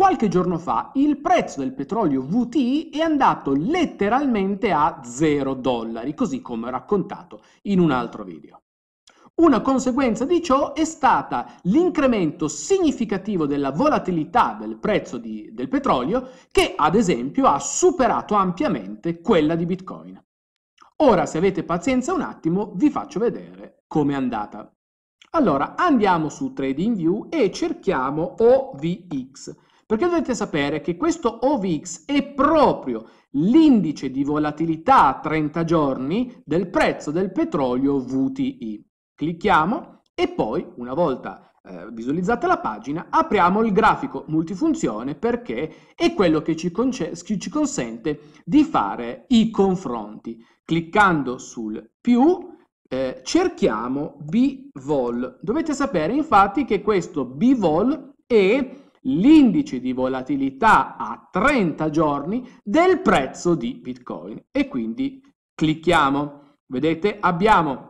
Qualche giorno fa il prezzo del petrolio VT è andato letteralmente a 0 dollari, così come ho raccontato in un altro video. Una conseguenza di ciò è stata l'incremento significativo della volatilità del prezzo di, del petrolio che ad esempio ha superato ampiamente quella di Bitcoin. Ora se avete pazienza un attimo vi faccio vedere com'è andata. Allora andiamo su TradingView e cerchiamo OVX perché dovete sapere che questo OVX è proprio l'indice di volatilità a 30 giorni del prezzo del petrolio VTI. Clicchiamo e poi, una volta eh, visualizzata la pagina, apriamo il grafico multifunzione perché è quello che ci, che ci consente di fare i confronti. Cliccando sul più eh, cerchiamo BVOL. Dovete sapere infatti che questo BVOL è l'indice di volatilità a 30 giorni del prezzo di Bitcoin e quindi clicchiamo. Vedete abbiamo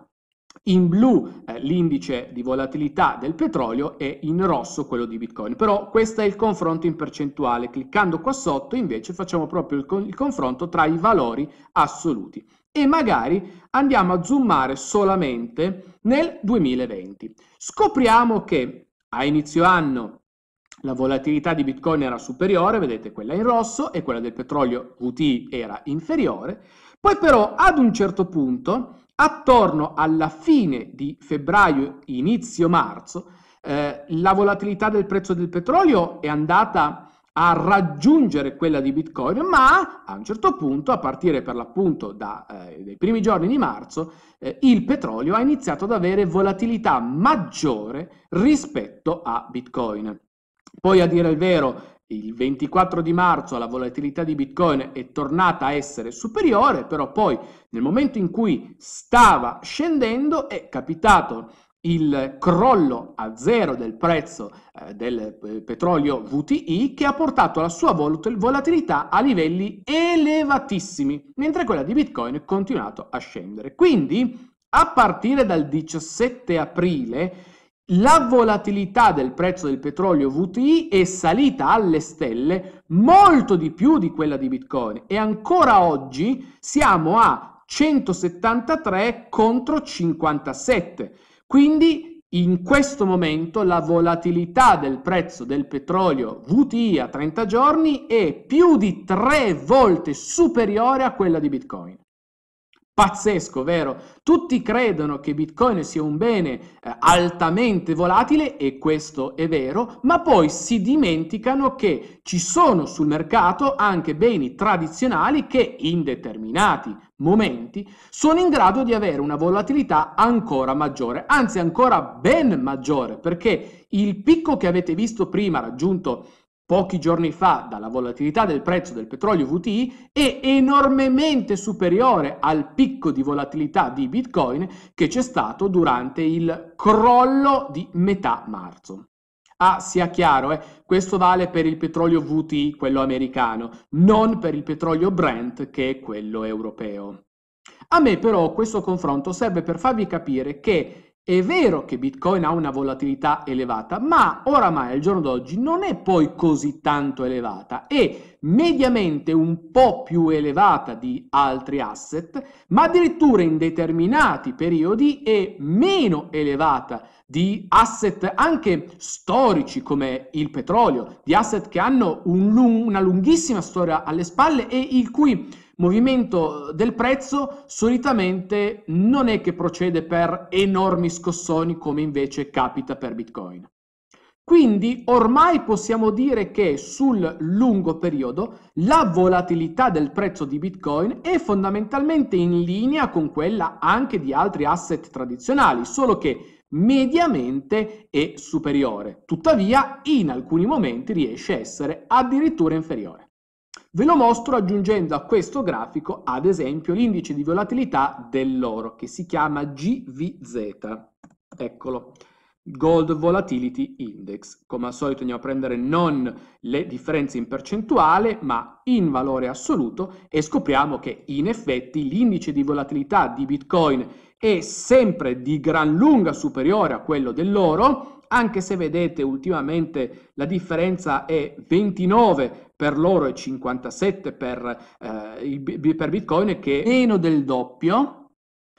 in blu eh, l'indice di volatilità del petrolio e in rosso quello di Bitcoin, però questo è il confronto in percentuale. Cliccando qua sotto invece facciamo proprio il, con il confronto tra i valori assoluti e magari andiamo a zoomare solamente nel 2020. Scopriamo che a inizio anno la volatilità di Bitcoin era superiore, vedete quella in rosso, e quella del petrolio VT era inferiore. Poi però ad un certo punto, attorno alla fine di febbraio, inizio marzo, eh, la volatilità del prezzo del petrolio è andata a raggiungere quella di Bitcoin, ma a un certo punto, a partire per l'appunto eh, dai eh, primi giorni di marzo, eh, il petrolio ha iniziato ad avere volatilità maggiore rispetto a Bitcoin. Poi a dire il vero, il 24 di marzo la volatilità di Bitcoin è tornata a essere superiore, però poi nel momento in cui stava scendendo è capitato il crollo a zero del prezzo eh, del eh, petrolio VTI che ha portato la sua volatilità a livelli elevatissimi, mentre quella di Bitcoin è continuato a scendere. Quindi a partire dal 17 aprile la volatilità del prezzo del petrolio VTI è salita alle stelle molto di più di quella di Bitcoin e ancora oggi siamo a 173 contro 57. Quindi in questo momento la volatilità del prezzo del petrolio VTI a 30 giorni è più di tre volte superiore a quella di Bitcoin. Pazzesco, vero? Tutti credono che Bitcoin sia un bene eh, altamente volatile e questo è vero, ma poi si dimenticano che ci sono sul mercato anche beni tradizionali che in determinati momenti sono in grado di avere una volatilità ancora maggiore, anzi ancora ben maggiore, perché il picco che avete visto prima raggiunto pochi giorni fa dalla volatilità del prezzo del petrolio VTI è enormemente superiore al picco di volatilità di Bitcoin che c'è stato durante il crollo di metà marzo. Ah, sia chiaro, eh, questo vale per il petrolio VT, quello americano, non per il petrolio Brent, che è quello europeo. A me però questo confronto serve per farvi capire che è vero che Bitcoin ha una volatilità elevata, ma oramai al giorno d'oggi non è poi così tanto elevata, è mediamente un po' più elevata di altri asset, ma addirittura in determinati periodi è meno elevata di asset anche storici come il petrolio, di asset che hanno un lung- una lunghissima storia alle spalle e il cui movimento del prezzo solitamente non è che procede per enormi scossoni come invece capita per Bitcoin. Quindi ormai possiamo dire che sul lungo periodo la volatilità del prezzo di Bitcoin è fondamentalmente in linea con quella anche di altri asset tradizionali, solo che mediamente è superiore. Tuttavia in alcuni momenti riesce a essere addirittura inferiore. Ve lo mostro aggiungendo a questo grafico, ad esempio, l'indice di volatilità dell'oro, che si chiama GVZ. Eccolo. Gold Volatility Index. Come al solito andiamo a prendere non le differenze in percentuale, ma in valore assoluto e scopriamo che in effetti l'indice di volatilità di Bitcoin è sempre di gran lunga superiore a quello dell'oro, anche se vedete ultimamente la differenza è 29 per l'oro e 57 per, eh, per Bitcoin, che è meno del doppio,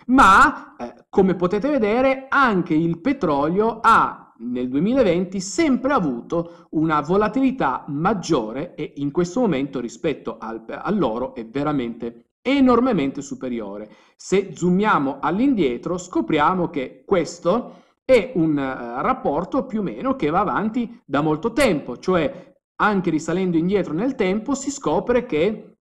ma, eh, come potete vedere, anche il petrolio ha nel 2020 sempre avuto una volatilità maggiore e in questo momento rispetto al, all'oro è veramente enormemente superiore. Se zoomiamo all'indietro scopriamo che questo è un uh, rapporto più o meno che va avanti da molto tempo, cioè anche risalendo indietro nel tempo si scopre che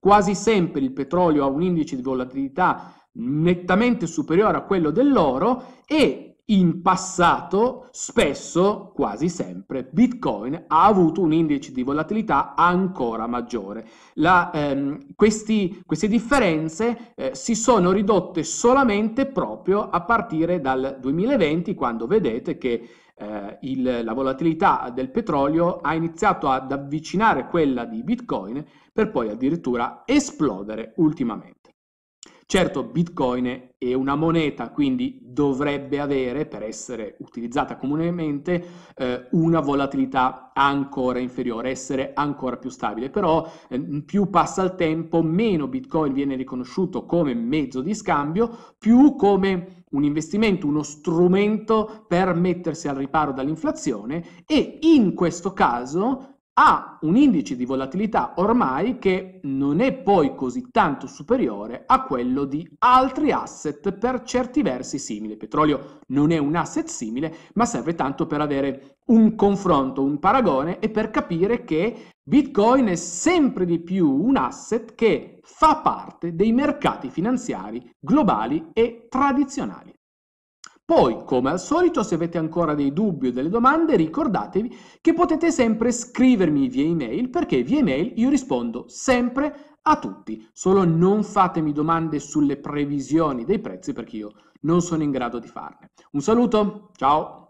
quasi sempre il petrolio ha un indice di volatilità nettamente superiore a quello dell'oro e in passato spesso, quasi sempre, Bitcoin ha avuto un indice di volatilità ancora maggiore. La, ehm, questi, queste differenze eh, si sono ridotte solamente proprio a partire dal 2020 quando vedete che eh, il, la volatilità del petrolio ha iniziato ad avvicinare quella di Bitcoin per poi addirittura esplodere ultimamente. Certo, Bitcoin è una moneta, quindi dovrebbe avere, per essere utilizzata comunemente, eh, una volatilità ancora inferiore, essere ancora più stabile. Però eh, più passa il tempo, meno Bitcoin viene riconosciuto come mezzo di scambio, più come un investimento, uno strumento per mettersi al riparo dall'inflazione e in questo caso ha un indice di volatilità ormai che non è poi così tanto superiore a quello di altri asset per certi versi simili. Il petrolio non è un asset simile, ma serve tanto per avere un confronto, un paragone e per capire che Bitcoin è sempre di più un asset che fa parte dei mercati finanziari globali e tradizionali. Poi, come al solito, se avete ancora dei dubbi o delle domande, ricordatevi che potete sempre scrivermi via email, perché via email io rispondo sempre a tutti. Solo non fatemi domande sulle previsioni dei prezzi, perché io non sono in grado di farne. Un saluto, ciao!